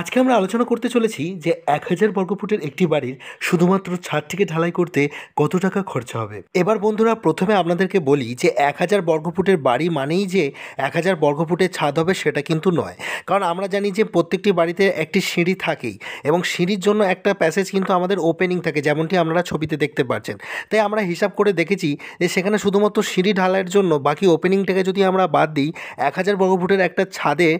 আজকে আমরা আলোচনা করতে চলেছি যে এক হাজার বর্গফুটের একটি বাড়ির শুধুমাত্র ছাদটিকে ঢালাই করতে কত টাকা খরচা হবে এবার বন্ধুরা প্রথমে আপনাদেরকে বলি যে এক হাজার বর্গফুটের বাড়ি মানেই যে এক হাজার বর্গফুটের ছাদ হবে সেটা কিন্তু নয় কারণ আমরা জানি যে প্রত্যেকটি বাড়িতে একটি সিঁড়ি থাকেই এবং সিঁড়ির জন্য একটা প্যাসেজ কিন্তু আমাদের ওপেনিং থাকে যেমনটি আপনারা ছবিতে দেখতে পাচ্ছেন তাই আমরা হিসাব করে দেখেছি যে সেখানে শুধুমাত্র সিঁড়ি ঢালাইয়ের জন্য বাকি ওপেনিংটাকে যদি আমরা বাদ দিই এক হাজার বর্গফুটের একটা ছাদে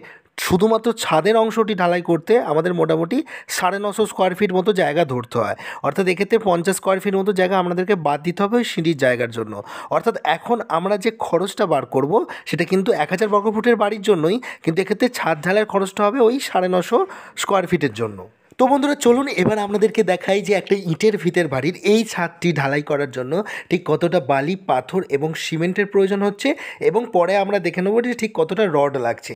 শুধুমাত্র ছাদের অংশটি ঢালাই করতে আমাদের মোটামুটি সাড়ে নশো স্কোয়ার ফিট মতো জায়গা ধরতে হয় অর্থাৎ এক্ষেত্রে পঞ্চাশ স্কোয়ার ফিট মতো জায়গা আমাদেরকে বাদ দিতে হবে ওই সিঁড়ির জায়গার জন্য অর্থাৎ এখন আমরা যে খরচটা বার করব সেটা কিন্তু এক হাজার ফুটের বাড়ির জন্যই কিন্তু এক্ষেত্রে ছাদ ঢালাইয়ের খরচটা হবে ওই সাড়ে নশো স্কোয়ার ফিটের জন্য তো বন্ধুরা চলুন এবার আপনাদেরকে দেখাই যে একটা ইটের ভিতের বাড়ির এই ছাদটি ঢালাই করার জন্য ঠিক কতটা বালি পাথর এবং সিমেন্টের প্রয়োজন হচ্ছে এবং পরে আমরা দেখে নেবো যে ঠিক কতটা রড লাগছে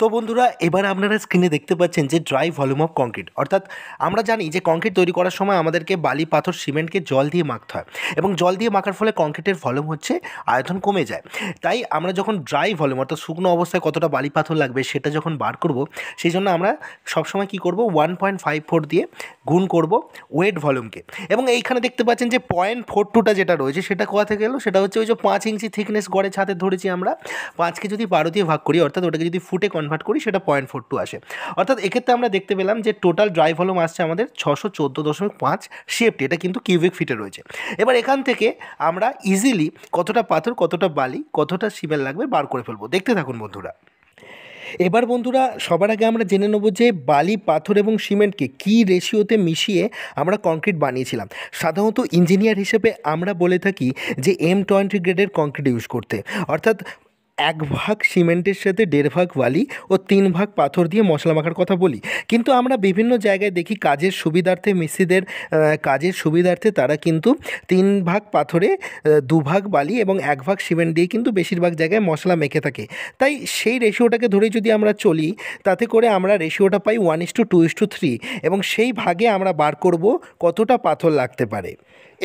তো বন্ধুরা এবার আপনারা স্ক্রিনে দেখতে পাচ্ছেন যে ড্রাই ভলিউম অফ কংক্রিট অর্থাৎ আমরা জানি যে কংক্রিট তৈরি করার সময় আমাদেরকে বালি পাথর সিমেন্টকে জল দিয়ে মাখতে হয় এবং জল দিয়ে মাখার ফলে কংক্রিটের ভলিউম হচ্ছে আয়তন কমে যায় তাই আমরা যখন ড্রাই ভলিউম অর্থাৎ শুকনো অবস্থায় কতটা বালি পাথর লাগবে সেটা যখন বার করব সেই জন্য আমরা সবসময় কি করব ওয়ান পয়েন্ট ফাইভ ফোর দিয়ে গুণ করব ওয়েট ভলিউমকে এবং এইখানে দেখতে পাচ্ছেন যে পয়েন্ট ফোর টুটা যেটা রয়েছে সেটা কোয়া থেকে গেলো সেটা হচ্ছে ওই যে পাঁচ ইঞ্চি থিকনেস গড়ে ছাদে ধরেছি আমরা পাঁচকে যদি বারো দিয়ে ভাগ করি অর্থাৎ ওটাকে যদি ফুটে কন কনভার্ট করি সেটা পয়েন্ট ফোর টু আসে অর্থাৎ এক্ষেত্রে আমরা দেখতে পেলাম যে টোটাল ড্রাই ভলিউম আসছে আমাদের ছশো চোদ্দো দশমিক পাঁচ সেফটি এটা কিন্তু কিউবিক ফিটে রয়েছে এবার এখান থেকে আমরা ইজিলি কতটা পাথর কতটা বালি কতটা সিমেন্ট লাগবে বার করে ফেলবো দেখতে থাকুন বন্ধুরা এবার বন্ধুরা সবার আগে আমরা জেনে নেব যে বালি পাথর এবং সিমেন্টকে কি রেশিওতে মিশিয়ে আমরা কংক্রিট বানিয়েছিলাম সাধারণত ইঞ্জিনিয়ার হিসেবে আমরা বলে থাকি যে এম টোয়েন্টি গ্রেডের কংক্রিট ইউজ করতে অর্থাৎ এক ভাগ সিমেন্টের সাথে দেড় ভাগ বালি ও তিন ভাগ পাথর দিয়ে মশলা মাখার কথা বলি কিন্তু আমরা বিভিন্ন জায়গায় দেখি কাজের সুবিধার্থে মিস্ত্রিদের কাজের সুবিধার্থে তারা কিন্তু তিন ভাগ পাথরে দু ভাগ বালি এবং এক ভাগ সিমেন্ট দিয়ে কিন্তু বেশিরভাগ জায়গায় মশলা মেখে থাকে তাই সেই রেশিওটাকে ধরে যদি আমরা চলি তাতে করে আমরা রেশিওটা পাই one is two two is two three এবং সেই ভাগে আমরা বার করব কতটা পাথর লাগতে পারে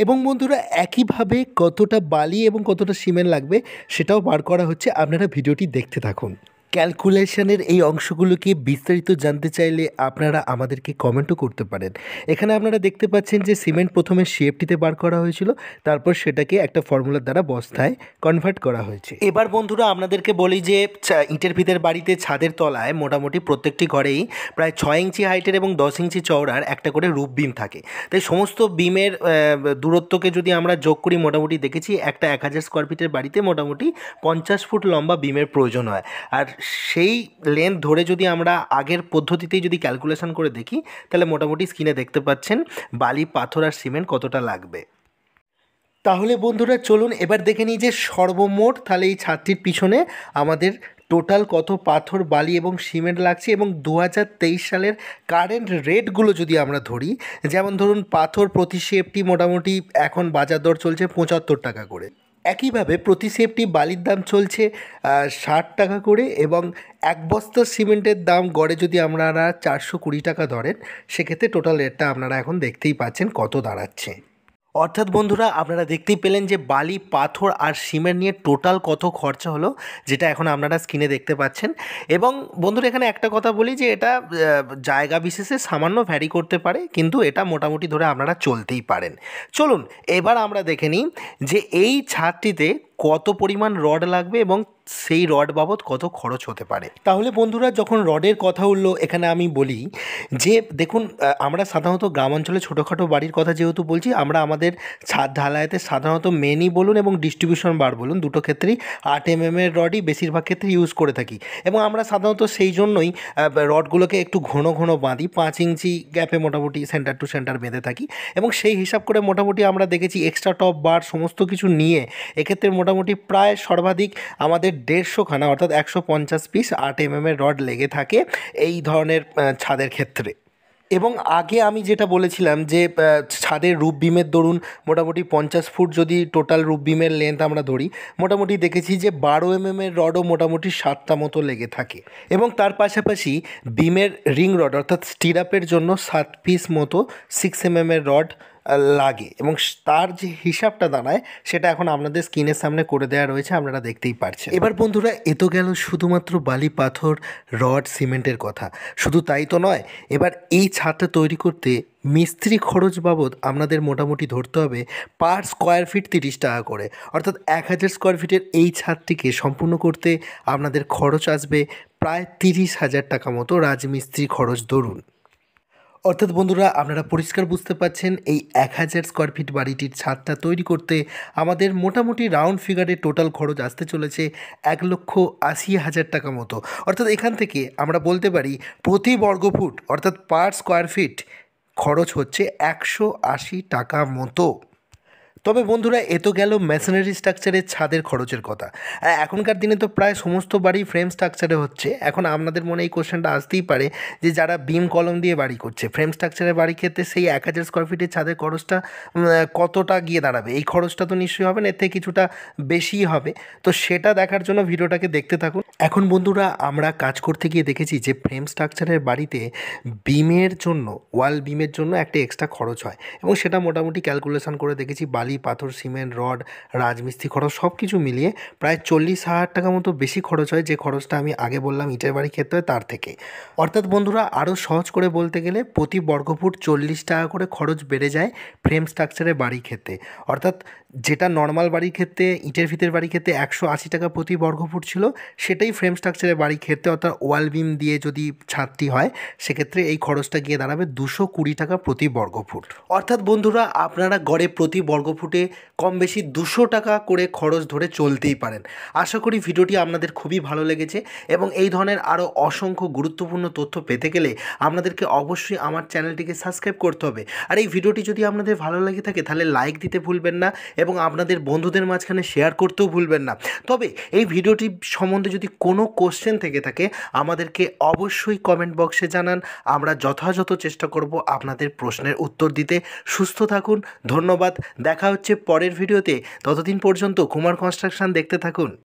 এবং বন্ধুরা একইভাবে কতটা বালি এবং কতটা সিমেন্ট লাগবে সেটাও বার করা হচ্ছে আপনারা ভিডিওটি দেখতে থাকুন ক্যালকুলেশনের এই অংশগুলোকে বিস্তারিত জানতে চাইলে আপনারা আমাদেরকে কমেন্টও করতে পারেন এখানে আপনারা দেখতে পাচ্ছেন যে সিমেন্ট প্রথমে শেপটিতে বার করা হয়েছিল তারপর সেটাকে একটা ফর্মুলার দ্বারা বস্তায় কনভার্ট করা হয়েছে এবার বন্ধুরা আপনাদেরকে বলি যে ইটের বাড়িতে ছাদের তলায় মোটামুটি প্রত্যেকটি ঘরেই প্রায় ছয় ইঞ্চি হাইটের এবং দশ ইঞ্চি চওড়ার একটা করে রূপ বিম থাকে তাই সমস্ত বিমের দূরত্বকে যদি আমরা যোগ করি মোটামুটি দেখেছি একটা এক হাজার স্কোয়ার ফিটের বাড়িতে মোটামুটি পঞ্চাশ ফুট লম্বা বিমের প্রয়োজন হয় আর সেই লেন্থ ধরে যদি আমরা আগের পদ্ধতিতেই যদি ক্যালকুলেশন করে দেখি তাহলে মোটামুটি স্ক্রিনে দেখতে পাচ্ছেন বালি পাথর আর সিমেন্ট কতটা লাগবে তাহলে বন্ধুরা চলুন এবার দেখে নিই যে সর্বমোট তাহলে এই ছাদটির পিছনে আমাদের টোটাল কত পাথর বালি এবং সিমেন্ট লাগছে এবং দু সালের কারেন্ট রেটগুলো যদি আমরা ধরি যেমন ধরুন পাথর প্রতি সেফটি মোটামুটি এখন বাজার দর চলছে পঁচাত্তর টাকা করে একইভাবে প্রতি সেফটি বালির দাম চলছে ষাট টাকা করে এবং এক বস্তা সিমেন্টের দাম গড়ে যদি আপনারা চারশো কুড়ি টাকা ধরেন সেক্ষেত্রে টোটাল রেটটা আপনারা এখন দেখতেই পাচ্ছেন কত দাঁড়াচ্ছে অর্থাৎ বন্ধুরা আপনারা দেখতেই পেলেন যে বালি পাথর আর সিমেন্ট নিয়ে টোটাল কত খরচা হলো যেটা এখন আপনারা স্ক্রিনে দেখতে পাচ্ছেন এবং বন্ধুরা এখানে একটা কথা বলি যে এটা জায়গা বিশেষে সামান্য ভ্যারি করতে পারে কিন্তু এটা মোটামুটি ধরে আপনারা চলতেই পারেন চলুন এবার আমরা দেখে নিই যে এই ছাদটিতে কত পরিমাণ রড লাগবে এবং সেই রড বাবদ কত খরচ হতে পারে তাহলে বন্ধুরা যখন রডের কথা উঠল এখানে আমি বলি যে দেখুন আমরা সাধারণত গ্রাম অঞ্চলে ছোটোখাটো বাড়ির কথা যেহেতু বলছি আমরা আমাদের ছাদ ঢালাইতে সাধারণত মেনই বলুন এবং ডিস্ট্রিবিউশন বার বলুন দুটো ক্ষেত্রেই আট এম mm এম এর রডই বেশিরভাগ ক্ষেত্রে ইউজ করে থাকি এবং আমরা সাধারণত সেই জন্যই রডগুলোকে একটু ঘন ঘন বাঁধি পাঁচ ইঞ্চি গ্যাপে মোটামুটি সেন্টার টু সেন্টার বেঁধে থাকি এবং সেই হিসাব করে মোটামুটি আমরা দেখেছি এক্সট্রা টপ বার সমস্ত কিছু নিয়ে এক্ষেত্রে মোটামুটি মোটামুটি প্রায় সর্বাধিক আমাদের দেড়শোখানা অর্থাৎ একশো পঞ্চাশ পিস আট এম এর রড লেগে থাকে এই ধরনের ছাদের ক্ষেত্রে এবং আগে আমি যেটা বলেছিলাম যে ছাদের রূপ বিমের দরুন মোটামুটি পঞ্চাশ ফুট যদি টোটাল রূপ বিমের লেন্থ আমরা ধরি মোটামুটি দেখেছি যে বারো এম এম এর রডও মোটামুটি সাতটা মতো লেগে থাকে এবং তার পাশাপাশি বিমের রিং রড অর্থাৎ স্টিরাপের জন্য সাত পিস মতো সিক্স এম এম এর রড লাগে এবং তার যে হিসাবটা দাঁড়ায় সেটা এখন আপনাদের স্ক্রিনের সামনে করে দেওয়া রয়েছে আপনারা দেখতেই পারছেন এবার বন্ধুরা এ তো গেল শুধুমাত্র বালি পাথর রড সিমেন্টের কথা শুধু তাই তো নয় এবার এই ছাদটা তৈরি করতে মিস্ত্রি খরচ বাবদ আপনাদের মোটামুটি ধরতে হবে পার স্কোয়ার ফিট তিরিশ টাকা করে অর্থাৎ এক হাজার স্কোয়ার ফিটের এই ছাদটিকে সম্পূর্ণ করতে আপনাদের খরচ আসবে প্রায় তিরিশ হাজার টাকা মতো রাজমিস্ত্রি খরচ ধরুন অর্থাৎ বন্ধুরা আপনারা পরিষ্কার বুঝতে পাচ্ছেন এই এক হাজার স্কোয়ার ফিট বাড়িটির ছাদটা তৈরি করতে আমাদের মোটামুটি রাউন্ড ফিগারে টোটাল খরচ আসতে চলেছে এক লক্ষ আশি হাজার টাকা মতো অর্থাৎ এখান থেকে আমরা বলতে পারি প্রতি বর্গফুট অর্থাৎ পার স্কোয়ার ফিট খরচ হচ্ছে একশো আশি টাকা মতো তবে বন্ধুরা এত গেল মেশিনারি স্ট্রাকচারের ছাদের খরচের কথা এখনকার দিনে তো প্রায় সমস্ত বাড়ি ফ্রেম স্ট্রাকচারে হচ্ছে এখন আপনাদের মনে এই কোশ্চেনটা আসতেই পারে যে যারা বিম কলম দিয়ে বাড়ি করছে ফ্রেম স্ট্রাকচারের বাড়ির ক্ষেত্রে সেই এক হাজার স্কোয়ার ফিটের ছাদের খরচটা কতটা গিয়ে দাঁড়াবে এই খরচটা তো নিশ্চয়ই হবে না এর থেকে কিছুটা বেশি হবে তো সেটা দেখার জন্য ভিডিওটাকে দেখতে থাকুন এখন বন্ধুরা আমরা কাজ করতে গিয়ে দেখেছি যে ফ্রেম স্ট্রাকচারের বাড়িতে বিমের জন্য ওয়াল বিমের জন্য একটা এক্সট্রা খরচ হয় এবং সেটা মোটামুটি ক্যালকুলেশন করে দেখেছি বালি বালি পাথর সিমেন্ট রড রাজমিস্ত্রি খরচ সব কিছু মিলিয়ে প্রায় চল্লিশ হাজার টাকা মতো বেশি খরচ হয় যে খরচটা আমি আগে বললাম ইটের বাড়ি ক্ষেত্রে তার থেকে অর্থাৎ বন্ধুরা আরও সহজ করে বলতে গেলে প্রতি বর্গফুট চল্লিশ টাকা করে খরচ বেড়ে যায় ফ্রেম স্ট্রাকচারে বাড়ি খেতে অর্থাৎ যেটা নর্মাল বাড়ির ক্ষেত্রে ইটের ফিতের বাড়ির ক্ষেত্রে একশো আশি টাকা প্রতি বর্গফুট ছিল সেটাই ফ্রেম স্ট্রাকচারের বাড়ির ক্ষেত্রে অর্থাৎ ওয়াল বিম দিয়ে যদি ছাদটি হয় সেক্ষেত্রে এই খরচটা গিয়ে দাঁড়াবে দুশো কুড়ি টাকা প্রতি বর্গফুট অর্থাৎ বন্ধুরা আপনারা গড়ে প্রতি বর্গফুটে কম বেশি দুশো টাকা করে খরচ ধরে চলতেই পারেন আশা করি ভিডিওটি আপনাদের খুবই ভালো লেগেছে এবং এই ধরনের আরও অসংখ্য গুরুত্বপূর্ণ তথ্য পেতে গেলে আপনাদেরকে অবশ্যই আমার চ্যানেলটিকে সাবস্ক্রাইব করতে হবে আর এই ভিডিওটি যদি আপনাদের ভালো লেগে থাকে তাহলে লাইক দিতে ভুলবেন না এবং আপনাদের বন্ধুদের মাঝখানে শেয়ার করতেও ভুলবেন না তবে এই ভিডিওটি সম্বন্ধে যদি কোনো কোশ্চেন থেকে থাকে আমাদেরকে অবশ্যই কমেন্ট বক্সে জানান আমরা যথাযথ চেষ্টা করব আপনাদের প্রশ্নের উত্তর দিতে সুস্থ থাকুন ধন্যবাদ দেখা হচ্ছে পরের ভিডিওতে ততদিন পর্যন্ত কুমার কনস্ট্রাকশান দেখতে থাকুন